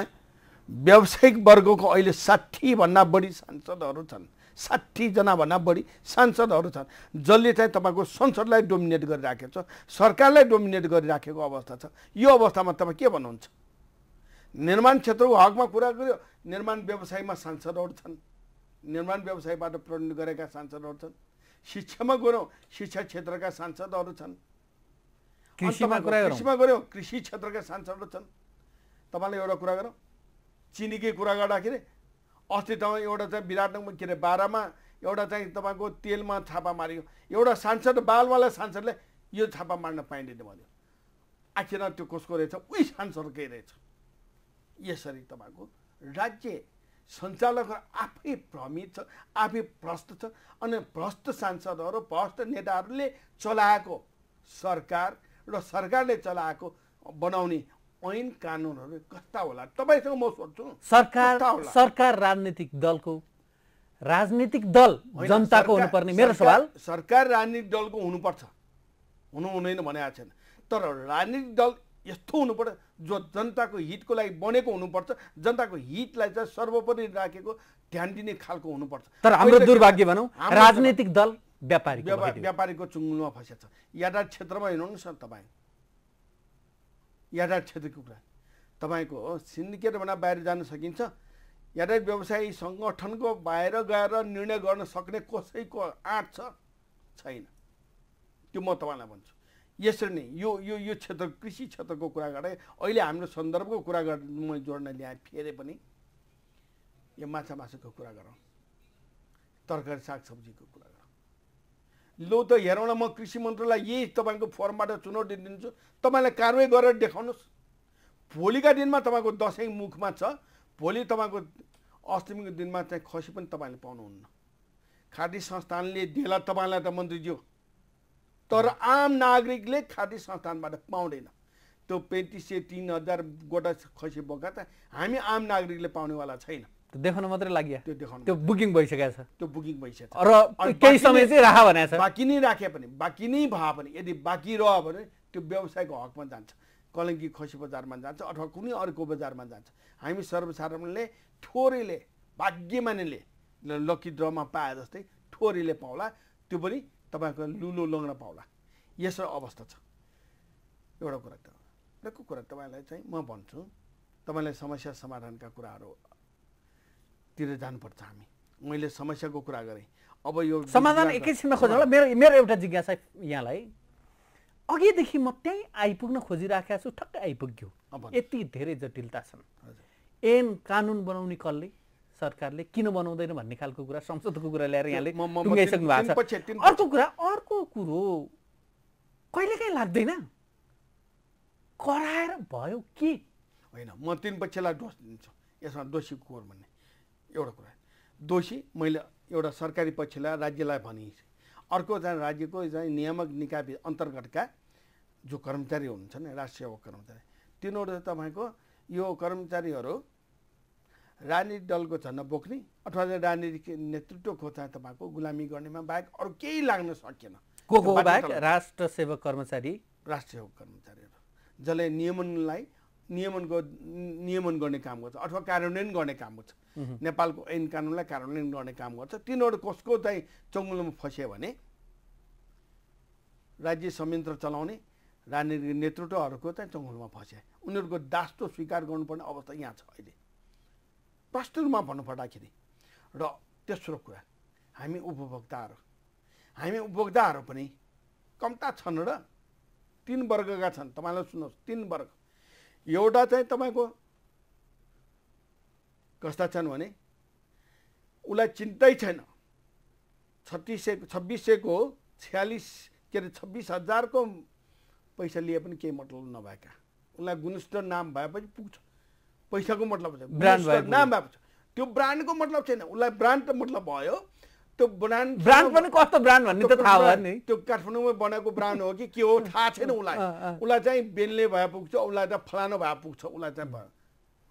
व्यावसायिक वर्गको अहिले साठीभन्दा बढी सांसदहरू छन् साठीजनाभन्दा बढी सांसदहरू छन् जसले चाहिँ तपाईँको संसदलाई डोमिनेट गरिराखेको छ सरकारलाई डोमिनेट गरिराखेको अवस्था छ यो अवस्थामा तपाईँ के भन्नुहुन्छ निर्माण क्षेत्रको हकमा कुरा गऱ्यो निर्माण व्यवसायमा सांसदहरू छन् निर्माण व्यवसायबाट प्रण गरेका सांसदहरू छन् शिक्षामा गऱ्यौँ शिक्षा क्षेत्रका सांसदहरू छन् कृषिमा गऱ्यौँ कृषि क्षेत्रका सांसदहरू छन् तपाईँलाई एउटा कुरा गरौँ चिनीकै कुरा गर्दाखेरि अस्ति त एउटा चाहिँ विराटनगरमा के अरे बाह्रमा एउटा चाहिँ तपाईँको तेलमा छापा मारेको एउटा सांसद बालवाला सांसदले यो छापा मार्न पाइँदैन भन्यो आखिर त्यो कसको रहेछ उही सांसदकै रहेछ यसरी तपाईँको राज्य सञ्चालकहरू आफै भ्रमित छ आफै भ्रष्ट छ अनि भ्रष्ट सांसदहरू भ्रष्ट नेताहरूले चलाएको सरकार र सरकारले चलाएको बनाउने ऐन कानुनहरू कस्ता होला तपाईँसँग म सोध्छु सरकार सरकार राजनीतिक दलको राजनीतिक दल जनताको हुनुपर्ने मेरो सवाल सरकार राजनीतिक दलको हुनुपर्छ हुनु हुँदैन भने छैन तर राजनीतिक दल यस्तो हुनुपर्छ जो जनताको हितको लागि बनेको हुनुपर्छ जनताको हितलाई चाहिँ सर्वोपरि राखेको ध्यान दिने खालको हुनुपर्छ तर हाम्रो दुर्भाग्य भनौँ राजनीतिक दल व्यापारी व्यापारीको चुङ्गुलमा फसेको छ यातायात क्षेत्रमा हेर्नु न सर तपाईँ यातायात क्षेत्रको कुरा तपाईँको सिन्डिकेटभन्दा बाहिर जान सकिन्छ यातायात व्यवसायी सङ्गठनको बाहिर गएर निर्णय गर्न सक्ने कसैको आँट छ छैन त्यो म तपाईँलाई भन्छु यसरी नै यो यो यो क्षेत्र कृषि क्षेत्रको कुरा गर्दै अहिले हाम्रो सन्दर्भको कुरा गर् म जोड्न ल्याएँ फेरि पनि यो माछा मासुको कुरा गरौँ तरकारी सागसब्जीको कुरा गरौँ लो त हेरौँ म कृषि मन्त्रीलाई यही तपाईँको फर्मबाट चुनौती दिन्छु तपाईँलाई कारवाही गरेर देखाउनुहोस् भोलिका दिनमा तपाईँको दसैँ मुखमा छ भोलि तपाईँको अष्टमीको दिनमा चाहिँ खसी पनि तपाईँले पाउनुहुन्न खादी संस्थानले दिएला तपाईँलाई त मन्त्री मन्त्रीज्यू तर आम नागरिकले खादी संस्थानबाट पाउँदैन त्यो पैँतिस सय तिन हजार गोटा खसी बोका त हामी आम नागरिकले पाउनेवाला छैन देखाउन मात्रै लाग्यो त्यो देखाउनु त्यो बुकिङ भइसकेको छ त्यो बुकिङ भइसकेको छ र केही समय चाहिँ राख भने बाँकी नै राखे पनि बाँकी नै भए पनि यदि बाँकी रह्यो भने त्यो व्यवसायको हकमा जान्छ कलङ्की खसी बजारमा जान्छ अथवा कुनै अर्को बजारमा जान्छ हामी सर्वसाधारणले थोरैले भाग्यमानीले लक्की ड्रमा पाए जस्तै थोरैले पाउला त्यो पनि तपाईँको लुलो लग्न पाउला यसो अवस्था छ एउटा कुरा त अर्को कुरा तपाईँलाई चाहिँ म भन्छु तपाईँलाई समस्या समाधानका कुराहरू तिर जानुपर्छ हामी मैले समस्याको कुरा गरेँ अब यो समाधान एकैछिनमा खोज्नु मेरो मेरो एउटा जिज्ञासा यहाँलाई अघिदेखि म त्यहीँ आइपुग्न खोजिराखेको छु ठक्कै आइपुग्यो यति धेरै जटिलता छन् एन कानुन बनाउने कसले सरकारले किन बनाउँदैन भन्ने खालको कुरा संसदको कुरा ल्याएर यहाँले टुङ्गाइसक्नु भएको छ अर्को कुरा अर्को कुरो कहिलेकाहीँ लाग्दैन कराएर भयो के होइन म तिन पक्षलाई दोष दिन्छु यसमा दोषी को भन्ने एउटा कुरा दोषी मैले एउटा सरकारी पक्षलाई राज्यलाई भनिन्छ अर्को चाहिँ राज्यको चाहिँ नियामक निकाय अन्तर्गतका जो कर्मचारी नि राष्ट्रिय सेवक कर्मचारी तिनीहरू तपाईँको यो कर्मचारीहरू राजनीतिक दलको झन्डा बोक्ने अथवा चाहिँ राजनीतिक नेतृत्वको चाहिँ तपाईँको गुलामी गर्नेमा बाहेक अरू केही लाग्न सकेन को को बाहेक राष्ट्र सेवक कर्मचारी राष्ट्र सेवक कर्मचारीहरू जसले नियमनलाई नियमनको नियमन गर्ने काम गर्छ अथवा कार्यान्वयन गर्ने काम गर्छ नेपालको ऐन कानुनलाई कार्यान्वयन गर्ने काम गर्छ तिनीहरू कसको चाहिँ चङ्गुलोमा फस्यो भने राज्य संयन्त्र चलाउने राजनीतिक नेतृत्वहरूको चाहिँ चङ्गुलोमा फस्यो उनीहरूको दास्तो स्वीकार गर्नुपर्ने अवस्था यहाँ छ अहिले प्रष्ट रूपमा भन्नुपर्दाखेरि र तेस्रो कुरा हामी उपभोक्ताहरू हामी उपभोक्ताहरू पनि कम्ता छन् र तिन वर्गका छन् तपाईँलाई सुन्नुहोस् तिन वर्ग एउटा चाहिँ तपाईँको कस्ता छन् भने उसलाई चिन्तै छैन छत्तिस सय छब्बिस सयको छ्यालिस के अरे छब्बिस हजारको पैसा लिए पनि केही मतलब नभएका उसलाई गुणस्तर नाम भएपछि पुग्छ पैसाको मतलब ब्रान्ड नाम भएपछि त्यो ब्रान्डको मतलब छैन उसलाई ब्रान्ड त मतलब भयो त्यो ब्रान्ड ब्रान्ड पनि कस्तो ब्रान्ड भन्ने त थाहा भयो नि त्यो काठमाडौँमै बनाएको ब्रान्ड हो कि के हो थाहा छैन उसलाई उसलाई चाहिँ बेनले भए पुग्छ उसलाई त फलानो भए पुग्छ उसलाई चाहिँ भयो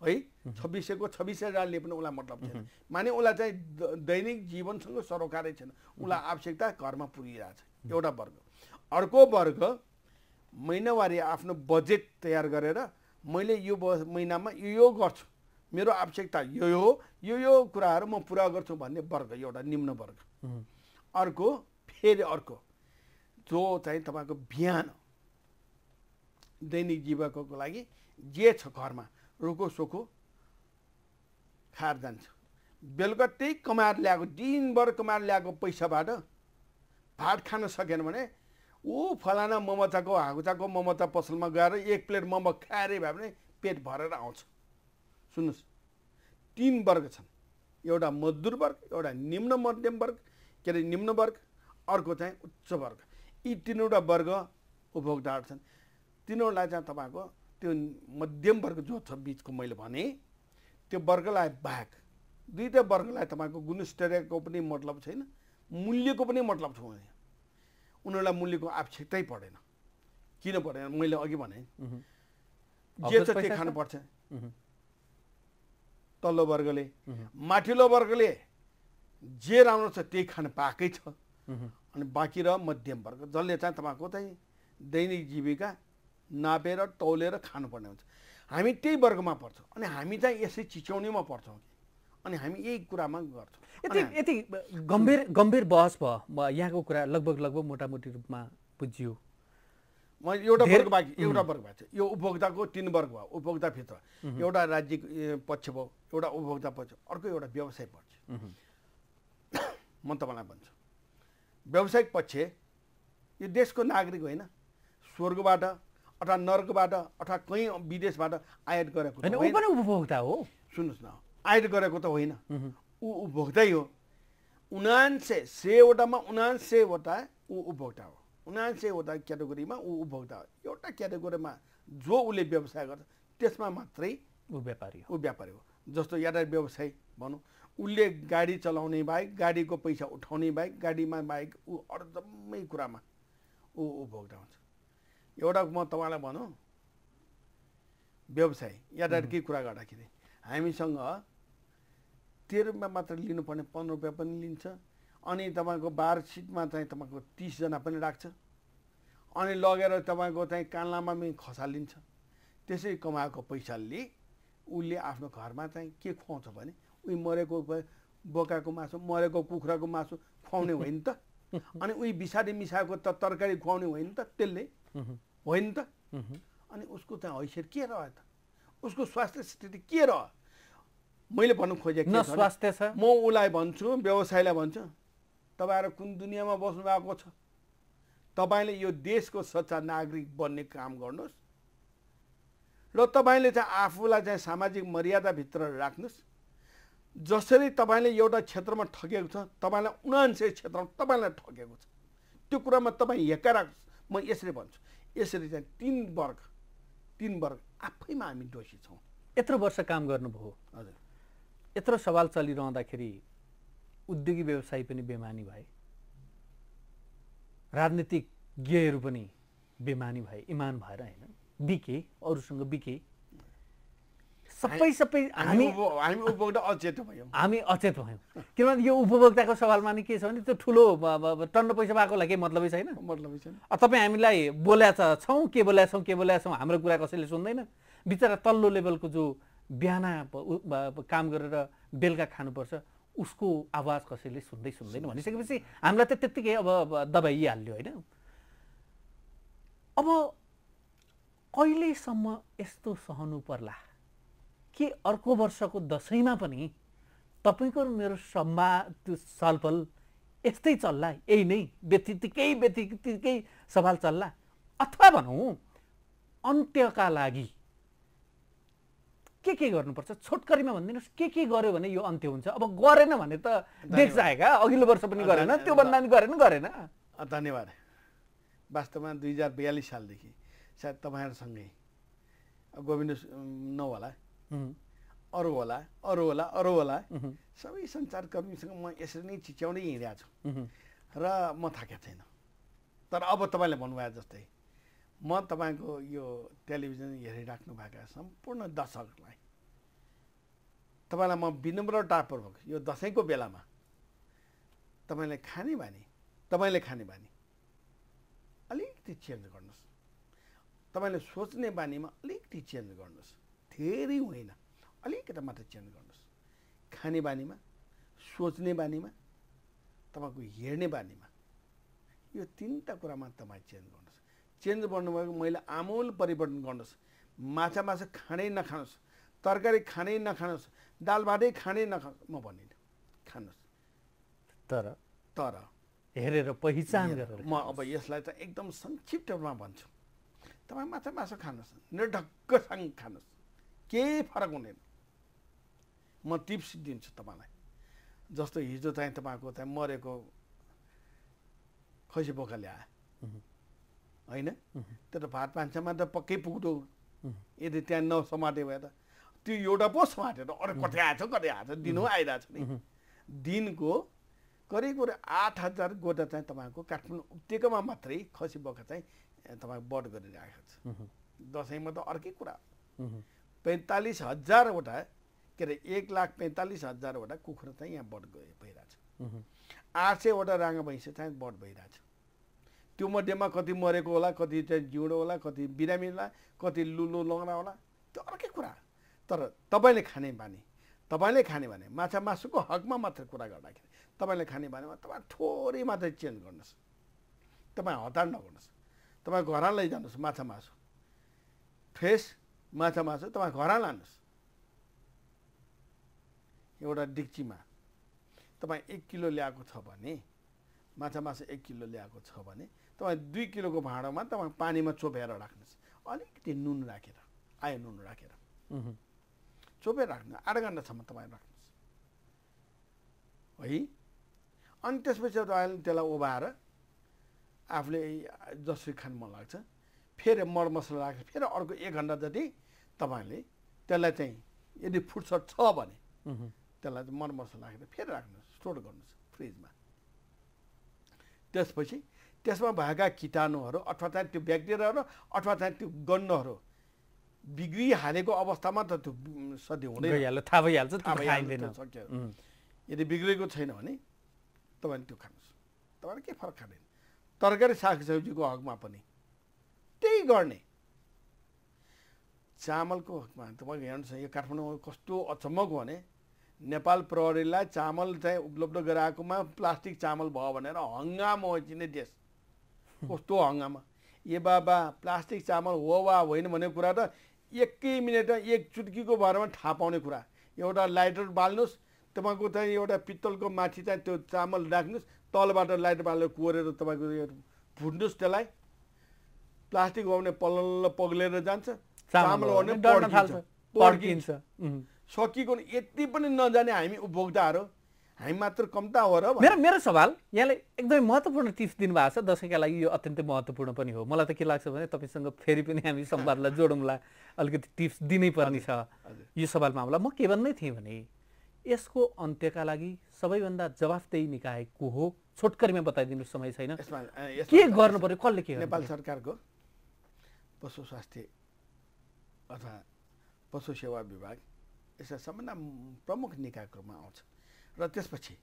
है छब्बिसैको छब्बिस हजारले पनि उसलाई मतलब छैन माने उसलाई चाहिँ दैनिक जीवनसँग सरोकारै छैन उसलाई आवश्यकता घरमा पुगिरहेछ एउटा वर्ग अर्को वर्ग महिनावारी आफ्नो बजेट तयार गरेर मैले यो महिनामा यो यो गर्छु मेरो आवश्यकता यो यो हो यो यो कुराहरू म पुरा गर्छु भन्ने वर्ग एउटा निम्न वर्ग अर्को फेरि अर्को जो चाहिँ तपाईँको बिहान दैनिक जीवकको लागि जे छ घरमा रुखो सोको खाएर जान्छ बेलुका त्यही कमाएर ल्याएको दिनभर कमाएर ल्याएको पैसाबाट भात खान सकेन भने ऊ फलाना ममताको हाकुचाको ममता पसलमा गएर एक प्लेट मोमो खाएर भए पनि पेट भरेर आउँछ सुन्नुहोस् तिन वर्ग छन् एउटा मजदुर वर्ग एउटा निम्न मध्यम वर्ग के अरे निम्न वर्ग अर्को चाहिँ उच्च वर्ग यी तिनवटा वर्ग उपभोक्ताहरू छन् तिनीहरूलाई चाहिँ तपाईँको त्यो मध्यम वर्ग जो छ बिचको मैले भने त्यो वर्गलाई बाहेक दुईवटा वर्गलाई तपाईँको गुणस्तरीयको पनि मतलब छैन मूल्यको पनि मतलब छ उनीहरूलाई मूल्यको आवश्यकतै परेन किन परेन मैले अघि भने जे छ त्यो खानुपर्छ तल्लो वर्गले माथिल्लो वर्गले जे राम्रो छ त्यही खान पाएकै छ अनि बाँकी र मध्यम वर्ग जसले चाहिँ तपाईँको चाहिँ दैनिक जीविका नापेर तौलेर खानुपर्ने हुन्छ हामी त्यही वर्गमा पर्छौँ अनि हामी चाहिँ यसै चिच्याउनेमा पर्छौँ कि अनि हामी यही कुरामा गर्छौँ यति यति गम्भीर गम्भीर बहस भयो यहाँको कुरा लगभग लगभग मोटामोटी रूपमा बुझियो म एउटा वर्ग बाँकी एउटा वर्ग बाँकी यो उपभोक्ताको तिन वर्ग भयो उपभोक्ताभित्र एउटा राज्य पक्ष भयो एउटा उपभोक्ता पक्ष अर्को एउटा व्यवसाय पक्ष म तपाईँलाई भन्छु व्यावसायिक पक्ष यो देशको नागरिक होइन स्वर्गबाट अथवा नर्कबाट अथवा कहीँ विदेशबाट आयात गरेको पनि उपभोक्ता हो सुन्नुहोस् न आयात गरेको त होइन ऊ उपभोक्तै हो उनान्से सयवटामा उनान्सेवटा ऊ उपभोक्ता हो उनान्सेवटा क्याटेगोरीमा ऊ उपभोक्ता हो एउटा क्याटेगोरीमा जो उसले व्यवसाय गर्छ त्यसमा मात्रै ऊ व्यापारी हो ऊ व्यापारी हो जस्तो यातायात व्यवसाय भनौँ उसले गाडी चलाउने बाहेक गाडीको पैसा उठाउने बाहेक गाडीमा बाहेक ऊ अरू कुरामा ऊ उपभोक्ता हुन्छ एउटा म तपाईँलाई भनौँ व्यवसाय यातायातकै कुरा गर्दाखेरि हामीसँग तेह्र रुपियाँ मात्र लिनुपर्ने पन्ध्र रुपियाँ पनि लिन्छ अनि तपाईँको बारसिटमा सिटमा चाहिँ तपाईँको तिसजना पनि राख्छ अनि लगेर तपाईँको चाहिँ कान्लामा पनि खसालिन्छ त्यसै कमाएको पैसाले उसले आफ्नो घरमा चाहिँ के खुवाउँछ भने उही मरेको बोकाको मासु मरेको कुखुराको मासु खुवाउने होइन त अनि उही बिसारी मिसाएको त तरकारी खुवाउने होइन त त्यसले होइन त अनि उसको त्यहाँ हैसियत के रह्यो त उसको स्वास्थ्य स्थिति के रह मैले भन्नु खोजेको स्वास्थ्य छ म उसलाई भन्छु व्यवसायलाई भन्छु तपाईँहरू कुन दुनियाँमा बस्नु भएको छ तपाईँले यो देशको सच्चा नागरिक बन्ने काम गर्नुहोस् र तपाईँले चाहिँ आफूलाई चाहिँ सामाजिक मर्यादाभित्र राख्नुहोस् जसरी तपाईँले एउटा क्षेत्रमा ठगेको छ तपाईँलाई उनान्सय क्षेत्रमा तपाईँलाई ठगेको छ त्यो कुरामा तपाईँ हेक्का राख्नुहोस् म यसरी भन्छु यसरी चाहिँ तिन वर्ग तिन वर्ग आफैमा हामी दोषी छौँ यत्रो वर्ष काम गर्नुभयो हजुर यत्रो सवाल चलिरहँदाखेरि उद्योगी व्यवसायी पनि बेमानी भए राजनीतिक ज्ञहरू पनि बेमानी भए इमान भएर होइन बिके अरूसँग बिके सबै सबै हामी हामी उपभोक्ता अचेत भयौँ हामी अचेत भयौँ किनभने यो उपभोक्ताको सवालमा नि के छ भने त्यो ठुलो टन्न पैसा पाएकोलाई केही मतलबै छैन मतलबै छैन तपाईँ हामीलाई बोल्या छौँ के बोल्या छौँ के बोल्या छौँ हाम्रो कुरा कसैले सुन्दैन बिचरा तल्लो लेभलको जो बिहान काम गरेर बेलुका खानुपर्छ उसको आवाज कसैले सुन्दै सुन्दैन भनिसकेपछि हामीलाई त त्यत्तिकै अब दबाइहाल्यो होइन अब कहिलेसम्म यस्तो सहनु पर्ला के अर्को वर्षको दसैँमा पनि तपाईँको मेरो सम्भा त्यो सलफल यस्तै चल्ला यही नै व्यतिकै व्यतिकै सवाल चल्ला अथवा भनौँ अन्त्यका लागि के के गर्नुपर्छ छोटकरीमा भनिदिनुहोस् के के गर्यो भने यो अन्त्य हुन्छ अब गरेन भने त देख्छ अघिल्लो वर्ष पनि गरेन त्योभन्दा पनि गरेन गरेन धन्यवाद वास्तवमा दुई हजार बयालिस सालदेखि सायद तपाईँहरूसँगै गोविन्द नहोला अरू होला अरू होला अरू होला सबै सञ्चारकर्मीसँग म यसरी नै चिच्याउँदै हिँडिरहेको छु र म थाकेको छैन तर अब तपाईँले भन्नुभयो जस्तै म तपाईँको यो टेलिभिजन हेरिराख्नु भएका सम्पूर्ण दर्शकलाई तपाईँलाई म विनम्रतापूर्वक यो दसैँको बेलामा तपाईँले खाने बानी तपाईँले खाने बानी अलिकति चेन्ज गर्नुहोस् तपाईँले सोच्ने बानीमा अलिकति चेन्ज गर्नुहोस् धेरै होइन अलिकति मात्र चेन्ज गर्नुहोस् खाने बानीमा सोच्ने बानीमा तपाईँको हेर्ने बानीमा यो तिनवटा कुरामा तपाईँ चेन्ज गर्नुहोस् चेन्ज गर्नुभएको मैले आमूल परिवर्तन गर्नुहोस् माछा माछा खानै नखानुहोस् तरकारी खानै नखानुहोस् दाल भातै खानै नखानु म भन्दिनँ खानुहोस् तर तर हेरेर पहिचान गरेर म अब यसलाई त एकदम संक्षिप्तमा भन्छु तपाईँ माछा मासु खानुहोस् निर्ढक्कसँग खानुहोस् केही फरक हुँदैन म टिप्स दिन्छु तपाईँलाई जस्तो हिजो चाहिँ तपाईँको चाहिँ मरेको खसी पोखा ल्यायो होइन त्यो त भात पान्छमा त पक्कै पुग्दो यदि त्यहाँ नसमाटे भए त त्यो एउटा पो समाटेर अरू कतै आएछ कतै आएछ दिनु आइरहेछ नि दिनको करिब करिब आठ हजार गोटा चाहिँ तपाईँको काठमाडौँ उपत्यकामा मात्रै खसी बोका चाहिँ तपाईँको बट गरिरहेको छ दसैँमा त अर्कै कुरा हो पैँतालिस हजारवटा के अरे एक लाख पैँतालिस हजारवटा कुखुरा चाहिँ यहाँ बढ गयो भइरहेछ आठ सयवटा राँगा भैँसी चाहिँ बढ भइरहेछ त्यो मध्येमा कति मरेको होला कति चाहिँ जिउडो होला कति बिरामी होला कति लुलो लङ्रा होला त्यो अर्कै कुरा तर तपाईँले खाने बानी तपाईँले खाने भने माछा मासुको हकमा मात्र कुरा गर्दाखेरि तपाईँले खाने बानीमा तपाईँ थोरै मात्रै चेन्ज गर्नुहोस् तपाईँ हतार नगर्नुहोस् तपाईँ घर लैजानुहोस् माछा मासु फ्रेस माछा मासु तपाईँ घर लानुहोस् एउटा डिक्चीमा तपाईँ एक किलो ल्याएको छ भने माछा मासु एक किलो ल्याएको छ भने तपाईँ दुई किलोको भाँडोमा तपाईँ पानीमा चोपेर राख्नुहोस् अलिकति नुन राखेर आयो नुन राखेर चोपेर राख्नु आठ घन्टासम्म तपाईँ राख्नुहोस् है अनि त्यसपछि तपाईँले त्यसलाई उभाएर आफूले जसरी खानु मन लाग्छ फेरि मरमसला राखेर फेरि अर्को एक घन्टा जति तपाईँले त्यसलाई चाहिँ यदि फुर्सद छ भने त्यसलाई चाहिँ मरमसला राखेर फेरि राख्नुहोस् स्टोर गर्नुहोस् फ्रिजमा त्यसपछि त्यसमा भएका किटाणुहरू अथवा चाहिँ त्यो ब्याक्टेरियाहरू अथवा चाहिँ त्यो गन्धहरू बिग्रिहालेको अवस्थामा त त्यो सधैँ हुँदैन थाहा भइहाल्छ यदि बिग्रेको छैन भने तपाईँले त्यो खानुहोस् तपाईँले के फरक खाँदैन तरकारी सागसब्जीको हकमा पनि त्यही गर्ने चामलको हकमा तपाईँको हेर्नुहोस् यो काठमाडौँमा कस्तो अचम्मक भने नेपाल प्रहरीलाई चामल चाहिँ उपलब्ध गराएकोमा प्लास्टिक चामल भयो भनेर हङ्गामा चिने देश कस्तो हङ्गामा ए बाबा प्लास्टिक चामल हो वा होइन भन्ने कुरा त एकै मिनट एक चुटकीको भरमा थाहा पाउने कुरा एउटा लाइटर बाल्नुहोस् तपाईँको चाहिँ एउटा पित्तलको माथि चाहिँ त्यो चामल राख्नुहोस् तलबाट लाइट बालेर कोरेर तपाईँको फुट्नुहोस् त्यसलाई प्लास्टिक हो भने पल्ल पग्लेर जान्छ चामल हो भने पड्किन्छ सकिएको यति पनि नजाने हामी उपभोक्ताहरू हामी मात्र कम्ता हो र मेरो मेरो सवाल यहाँले एकदमै महत्त्वपूर्ण टिप्स दिनुभएको छ दसैँका लागि यो अत्यन्तै महत्त्वपूर्ण पनि हो मलाई त के लाग्छ भने तपाईँसँग फेरि पनि हामी संवादलाई जोडौँला अलिकति टिप्स दिनै पर्ने छ यो सवालमा होला म के भन्दै थिएँ भने यसको अन्त्यका लागि सबैभन्दा जवाफदेही निकाय को हो छोटकरीमा बताइदिनु समय छैन के गर्नु पर्यो कसले के नेपाल सरकारको पशु स्वास्थ्य अथवा पशु सेवा विभाग यसलाई सबभन्दा प्रमुख निकायको रूपमा आउँछ र त्यसपछि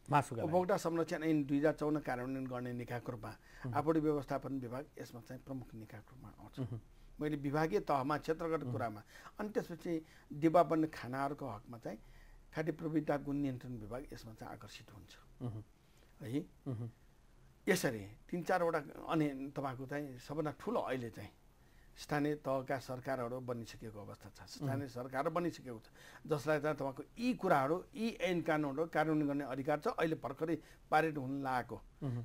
उपभोक्ता संरक्षण ऐन दुई हजार चौध कार्यान्वयन गर्ने निकायको रूपमा आपूर्ति व्यवस्थापन विभाग यसमा चाहिँ प्रमुख निकायको रूपमा आउँछ मैले विभागीय तहमा क्षेत्रगत कुरामा अनि त्यसपछि दिवाबन्द खानाहरूको हकमा चाहिँ खाद्य प्रविधता गुण नियन्त्रण विभाग यसमा चाहिँ आकर्षित हुन्छ है यसरी तिन चारवटा अनि तपाईँको चाहिँ सबभन्दा ठुलो अहिले चाहिँ स्थानीय तहका सरकारहरू बनिसकेको अवस्था छ स्थानीय सरकार बनिसकेको छ जसलाई चाहिँ तपाईँको यी कुराहरू यी ऐन कानुनहरू कार्यान्वयन गर्ने अधिकार छ अहिले भर्खरै पारित हुन लागेको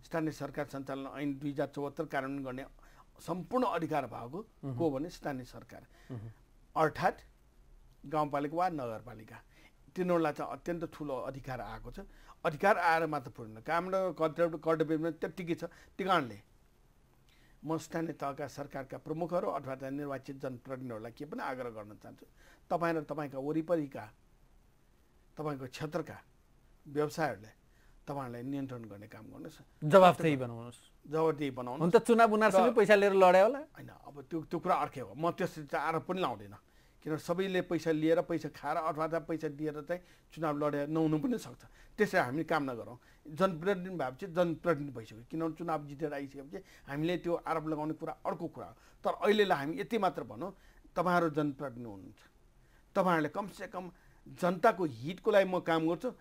स्थानीय सरकार सञ्चालन ऐन दुई हजार चौहत्तर कार्यान्वयन गर्ने सम्पूर्ण अधिकार भएको को भने स्थानीय सरकार अर्थात् गाउँपालिका वा नगरपालिका तिनीहरूलाई चाहिँ अत्यन्त ठुलो अधिकार आएको छ अधिकार आएर मात्र पुग्दैन काम र कर्तव्य कर्तव्य त्यत्तिकै छ त्यो कारणले म स्थानीय तहका सरकारका प्रमुखहरू अथवा निर्वाचित जनप्रतिनिधिहरूलाई के पनि आग्रह गर्न चाहन्छु तपाईँ र तपाईँका वरिपरिका तपाईँको क्षेत्रका व्यवसायहरूले तपाईँहरूलाई नियन्त्रण गर्ने काम गर्नुहोस् जवाबदेही बनाउनुहोस् जवाबदेही बनाउनु त चुनाव उनीहरूसँगै पैसा लिएर लड्यो होला होइन अब त्यो त्यो कुरा अर्कै हो म त्यसरी आरोप पनि लाउँदिनँ किनभने सबैले पैसा लिएर पैसा खाएर अथवा पैसा दिएर चाहिँ चुनाव लडेर नहुनु पनि सक्छ त्यसरी हामीले कामना गरौँ जनप्रतिनिधि भएपछि जनप्रतिनिधि भइसक्यो किनभने चुनाव जितेर आइसकेपछि हामीले त्यो आरोप लगाउने कुरा अर्को कुरा हो तर अहिलेलाई हामी यति मात्र भनौँ तपाईँहरू जनप्रतिनिधि हुनुहुन्छ तपाईँहरूले कमसेकम जनताको हितको लागि म काम गर्छु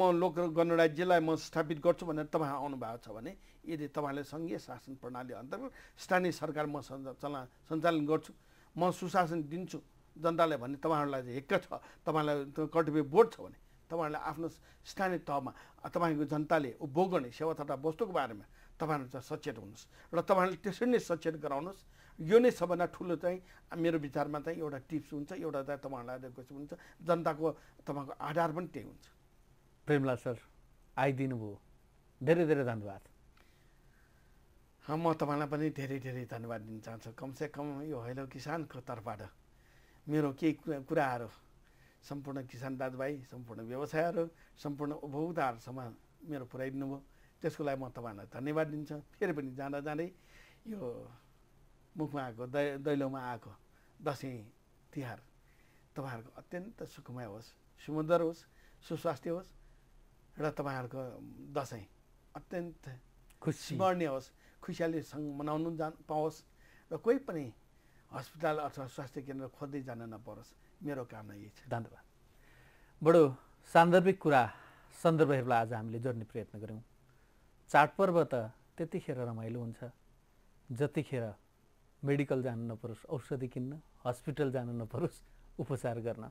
म लोक गणराज्यलाई म स्थापित गर्छु भनेर तपाईँ आउनुभएको छ भने यदि तपाईँले सङ्घीय शासन प्रणाली अन्तर्गत स्थानीय सरकार म सञ्चालन गर्छु म सुशासन दिन्छु जनताले भने तपाईँहरूलाई हिक्क छ तपाईँलाई कर्तव्य बोर्ड छ भने तपाईँहरूले आफ्नो स्थानीय तहमा तपाईँको जनताले उपभोग गर्ने सेवा तथा वस्तुको बारेमा तपाईँहरू चाहिँ सचेत हुनुहोस् र तपाईँहरूले त्यसरी नै सचेत गराउनुहोस् यो नै सबभन्दा ठुलो चाहिँ मेरो विचारमा चाहिँ एउटा टिप्स हुन्छ एउटा चाहिँ तपाईँहरूलाई रिक्वेस्ट हुन्छ जनताको तपाईँको आधार पनि त्यही हुन्छ प्रेमला सर आइदिनुभयो धेरै धेरै धन्यवाद म तपाईँलाई पनि धेरै धेरै धन्यवाद दिन चाहन्छु कमसेकम यो हैलो किसानको तर्फबाट मेरो केही कुराहरू सम्पूर्ण किसान दाजुभाइ सम्पूर्ण व्यवसायहरू सम्पूर्ण उपभोक्ताहरूसम्म मेरो पुऱ्याइदिनु भयो त्यसको लागि म तपाईँहरूलाई धन्यवाद दिन्छु फेरि पनि जाँदा जाँदै यो मुखमा आएको दै दैलोमा आएको दसैँ तिहार तपाईँहरूको अत्यन्त सुखमय होस् सुमधुर होस् सुस्वास्थ्य होस् र तपाईँहरूको दसैँ अत्यन्त खुसी स्मरणीय होस् खुसियालीसँग मनाउनु जान पाओस् र कोही पनि हस्पिटल अथवा स्वास्थ्य केन्द्र खोज्दै जान नपरोस् मेरो कामना यही छ धन्यवाद बडो सान्दर्भिक कुरा सन्दर्भहरूलाई आज हामीले जोड्ने प्रयत्न गऱ्यौँ चाडपर्व त त्यतिखेर रमाइलो हुन्छ जतिखेर मेडिकल जान नपरोस् औषधि किन्न हस्पिटल जान नपरोस् उपचार गर्न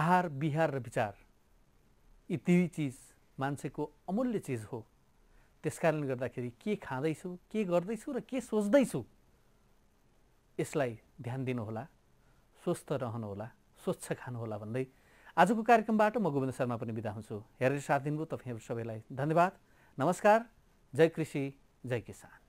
आहार बिहार र विचार यी ती चिज मान्छेको अमूल्य चिज हो त्यस कारणले गर्दाखेरि के खाँदैछु के गर्दैछु र के सोच्दैछु यसलाई ध्यान दिनुहोला स्वस्थ रहनुहोला स्वच्छ खानुहोला भन्दै आजको कार्यक्रमबाट म गोविन्द शर्मा पनि बिदा हुन्छु हेरेर साथ दिनुभयो तपाईँहरू सबैलाई धन्यवाद नमस्कार जय कृषि जय किसान